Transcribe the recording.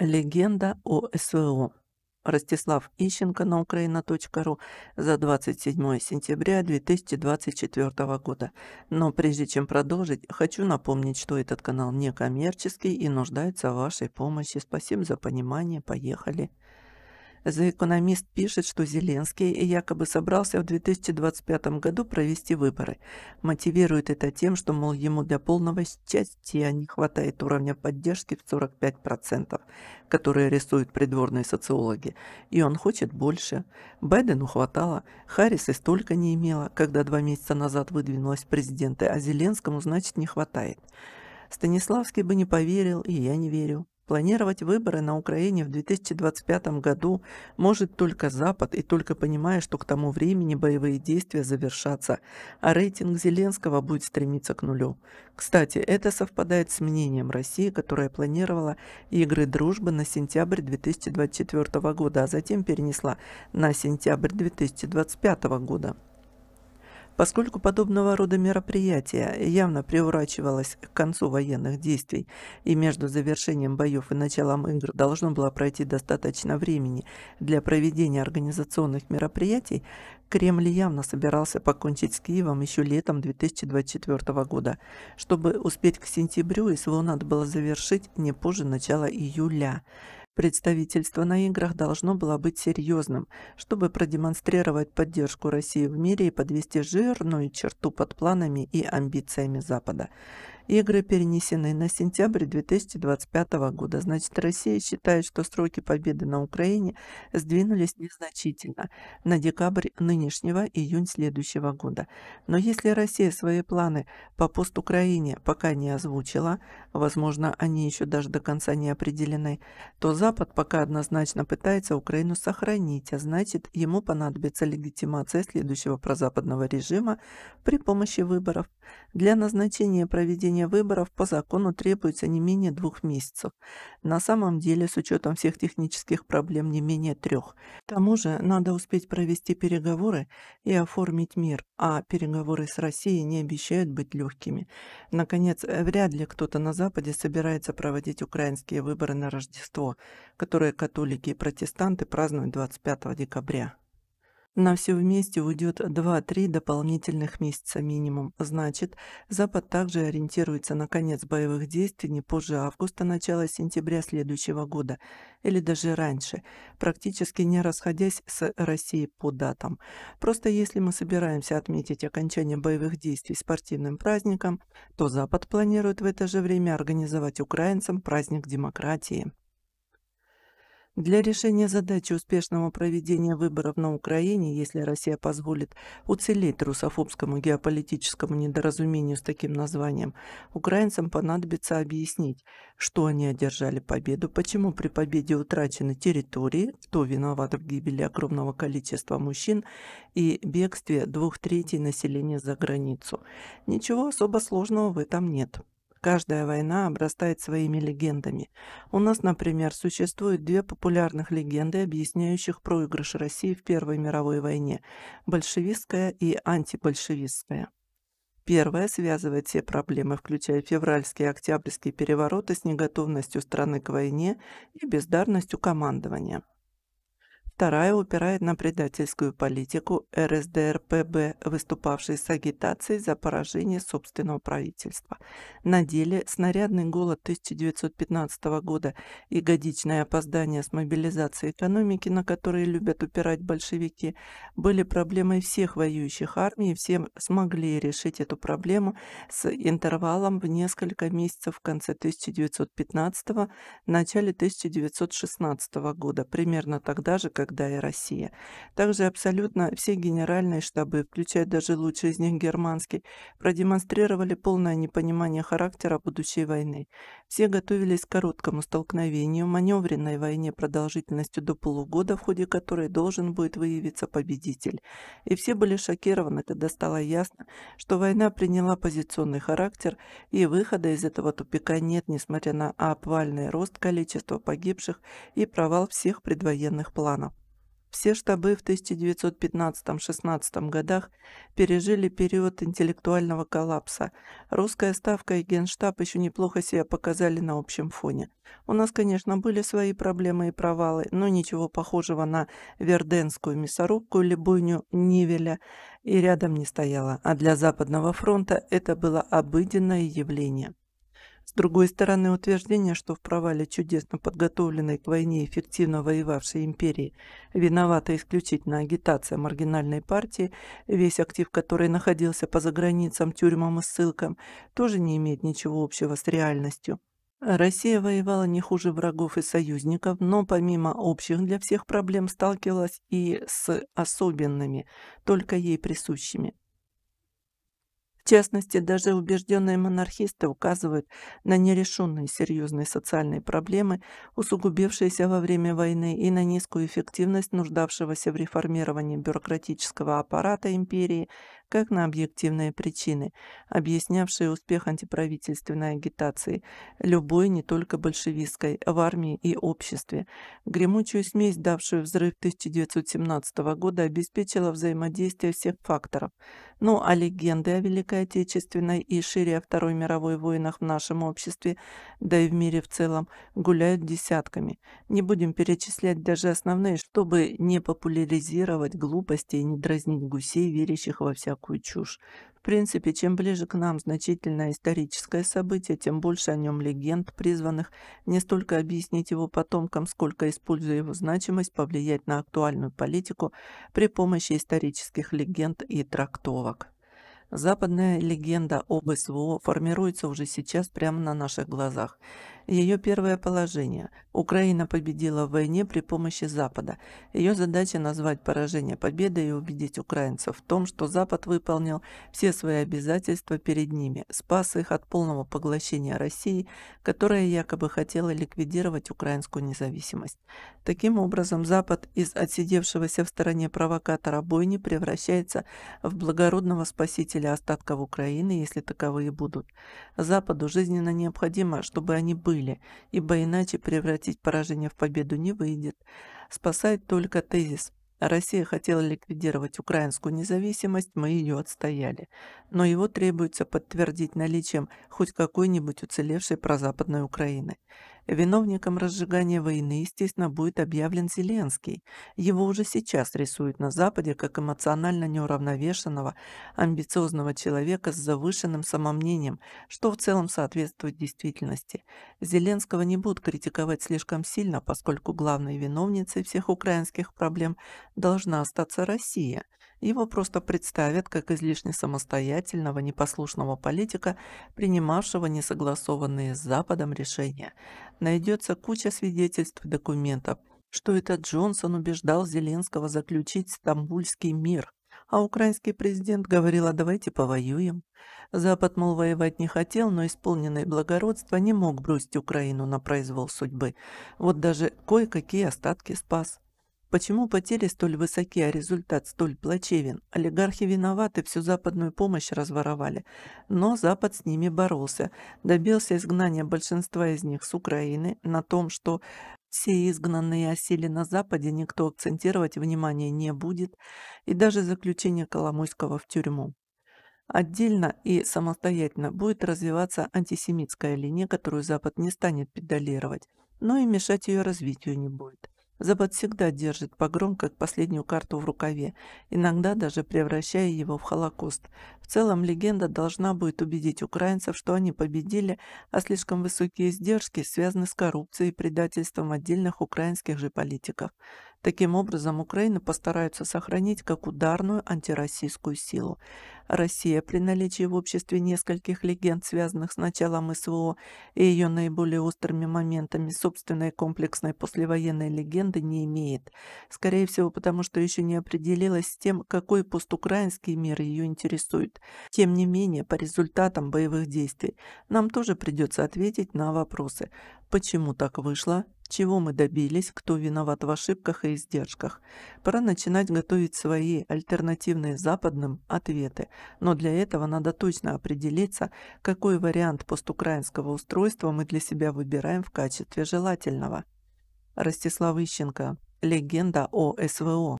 Легенда о СВО. Ростислав Ищенко на украина.ру за 27 сентября 2024 года. Но прежде чем продолжить, хочу напомнить, что этот канал не коммерческий и нуждается в вашей помощи. Спасибо за понимание. Поехали. The Economist пишет, что Зеленский якобы собрался в 2025 году провести выборы. Мотивирует это тем, что, мол, ему для полного счастья не хватает уровня поддержки в 45%, которые рисуют придворные социологи, и он хочет больше. Байдену хватало, Харрис и столько не имела, когда два месяца назад выдвинулась президента, а Зеленскому, значит, не хватает. Станиславский бы не поверил, и я не верю. Планировать выборы на Украине в 2025 году может только Запад и только понимая, что к тому времени боевые действия завершатся, а рейтинг Зеленского будет стремиться к нулю. Кстати, это совпадает с мнением России, которая планировала игры дружбы на сентябрь 2024 года, а затем перенесла на сентябрь 2025 года. Поскольку подобного рода мероприятие явно приурачивалось к концу военных действий, и между завершением боев и началом игр должно было пройти достаточно времени для проведения организационных мероприятий, Кремль явно собирался покончить с Киевом еще летом 2024 года. Чтобы успеть к сентябрю, СВО надо было завершить не позже начала июля. Представительство на играх должно было быть серьезным, чтобы продемонстрировать поддержку России в мире и подвести жирную черту под планами и амбициями Запада. Игры перенесены на сентябрь 2025 года. Значит, Россия считает, что сроки победы на Украине сдвинулись незначительно на декабрь нынешнего июнь следующего года. Но если Россия свои планы по пост-Украине пока не озвучила, возможно, они еще даже до конца не определены, то Запад пока однозначно пытается Украину сохранить, а значит, ему понадобится легитимация следующего прозападного режима при помощи выборов – для назначения проведения выборов по закону требуется не менее двух месяцев. На самом деле, с учетом всех технических проблем, не менее трех. К тому же, надо успеть провести переговоры и оформить мир, а переговоры с Россией не обещают быть легкими. Наконец, вряд ли кто-то на Западе собирается проводить украинские выборы на Рождество, которые католики и протестанты празднуют 25 декабря. На все вместе уйдет 2-3 дополнительных месяца минимум. Значит, Запад также ориентируется на конец боевых действий не позже августа, начала сентября следующего года, или даже раньше, практически не расходясь с Россией по датам. Просто если мы собираемся отметить окончание боевых действий спортивным праздником, то Запад планирует в это же время организовать украинцам праздник демократии. Для решения задачи успешного проведения выборов на Украине, если Россия позволит уцелеть русофобскому геополитическому недоразумению с таким названием, украинцам понадобится объяснить, что они одержали победу, почему при победе утрачены территории, кто виноват в гибели огромного количества мужчин и бегстве двух третей населения за границу. Ничего особо сложного в этом нет. Каждая война обрастает своими легендами. У нас, например, существует две популярных легенды, объясняющих проигрыш России в Первой мировой войне – большевистская и антибольшевистская. Первая связывает все проблемы, включая февральские и октябрьские перевороты, с неготовностью страны к войне и бездарностью командования – Вторая упирает на предательскую политику РСДРПБ, выступавшей с агитацией за поражение собственного правительства. На деле снарядный голод 1915 года и годичное опоздание с мобилизацией экономики, на которые любят упирать большевики, были проблемой всех воюющих армий, и все смогли решить эту проблему с интервалом в несколько месяцев в конце 1915 начале 1916 года, примерно тогда же, как когда и Россия. Также абсолютно все генеральные штабы, включая даже лучшие из них германский, продемонстрировали полное непонимание характера будущей войны. Все готовились к короткому столкновению, маневренной войне продолжительностью до полугода, в ходе которой должен будет выявиться победитель. И все были шокированы, когда стало ясно, что война приняла позиционный характер, и выхода из этого тупика нет, несмотря на обвальный рост количества погибших и провал всех предвоенных планов. Все штабы в 1915-16 годах пережили период интеллектуального коллапса. Русская ставка и генштаб еще неплохо себя показали на общем фоне. У нас, конечно, были свои проблемы и провалы, но ничего похожего на Верденскую мясорубку или бойню Нивеля и рядом не стояло, а для Западного фронта это было обыденное явление. С другой стороны, утверждение, что в провале чудесно подготовленной к войне эффективно воевавшей империи виновата исключительно агитация маргинальной партии, весь актив которой находился по заграницам, тюрьмам и ссылкам, тоже не имеет ничего общего с реальностью. Россия воевала не хуже врагов и союзников, но помимо общих для всех проблем сталкивалась и с особенными, только ей присущими. В частности, даже убежденные монархисты указывают на нерешенные серьезные социальные проблемы, усугубившиеся во время войны, и на низкую эффективность нуждавшегося в реформировании бюрократического аппарата империи, как на объективные причины, объяснявшие успех антиправительственной агитации, любой, не только большевистской, в армии и обществе. Гремучую смесь, давшую взрыв 1917 года, обеспечила взаимодействие всех факторов. Ну а легенды о Великой Отечественной и шире о Второй мировой войнах в нашем обществе, да и в мире в целом, гуляют десятками. Не будем перечислять даже основные, чтобы не популяризировать глупости и не дразнить гусей, верящих во всякое Такую чушь. В принципе, чем ближе к нам значительное историческое событие, тем больше о нем легенд, призванных не столько объяснить его потомкам, сколько, используя его значимость, повлиять на актуальную политику при помощи исторических легенд и трактовок. Западная легенда об СВО формируется уже сейчас прямо на наших глазах. Ее первое положение. Украина победила в войне при помощи Запада. Ее задача назвать поражение победой и убедить украинцев в том, что Запад выполнил все свои обязательства перед ними, спас их от полного поглощения России, которая якобы хотела ликвидировать украинскую независимость. Таким образом, Запад из отсидевшегося в стороне провокатора бойни превращается в благородного спасителя остатков Украины, если таковые будут. Западу жизненно необходимо, чтобы они были были, ибо иначе превратить поражение в победу не выйдет. Спасает только тезис Россия хотела ликвидировать украинскую независимость, мы ее отстояли. Но его требуется подтвердить наличием хоть какой-нибудь уцелевшей прозападной Украины. Виновником разжигания войны, естественно, будет объявлен Зеленский. Его уже сейчас рисуют на Западе как эмоционально неуравновешенного, амбициозного человека с завышенным самомнением, что в целом соответствует действительности. Зеленского не будут критиковать слишком сильно, поскольку главной виновницей всех украинских проблем должна остаться Россия – его просто представят как излишне самостоятельного, непослушного политика, принимавшего несогласованные с Западом решения. Найдется куча свидетельств и документов, что это Джонсон убеждал Зеленского заключить Стамбульский мир, а украинский президент говорил, а давайте повоюем. Запад, мол, воевать не хотел, но исполненный благородство не мог бросить Украину на произвол судьбы. Вот даже кое-какие остатки спас. Почему потери столь высоки, а результат столь плачевен? Олигархи виноваты, всю западную помощь разворовали. Но Запад с ними боролся. Добился изгнания большинства из них с Украины на том, что все изгнанные осели на Западе, никто акцентировать внимание не будет, и даже заключение Коломойского в тюрьму. Отдельно и самостоятельно будет развиваться антисемитская линия, которую Запад не станет педалировать, но и мешать ее развитию не будет. Забот всегда держит погром как последнюю карту в рукаве, иногда даже превращая его в Холокост. В целом легенда должна будет убедить украинцев, что они победили, а слишком высокие издержки связаны с коррупцией и предательством отдельных украинских же политиков. Таким образом, Украина постарается сохранить как ударную антироссийскую силу. Россия при наличии в обществе нескольких легенд, связанных с началом СВО и ее наиболее острыми моментами, собственной комплексной послевоенной легенды не имеет. Скорее всего, потому что еще не определилась с тем, какой постукраинский мир ее интересует. Тем не менее, по результатам боевых действий нам тоже придется ответить на вопросы, почему так вышло, чего мы добились, кто виноват в ошибках и издержках? Пора начинать готовить свои альтернативные западным ответы, но для этого надо точно определиться, какой вариант постукраинского устройства мы для себя выбираем в качестве желательного. Ростислав Ищенко. Легенда о СВО.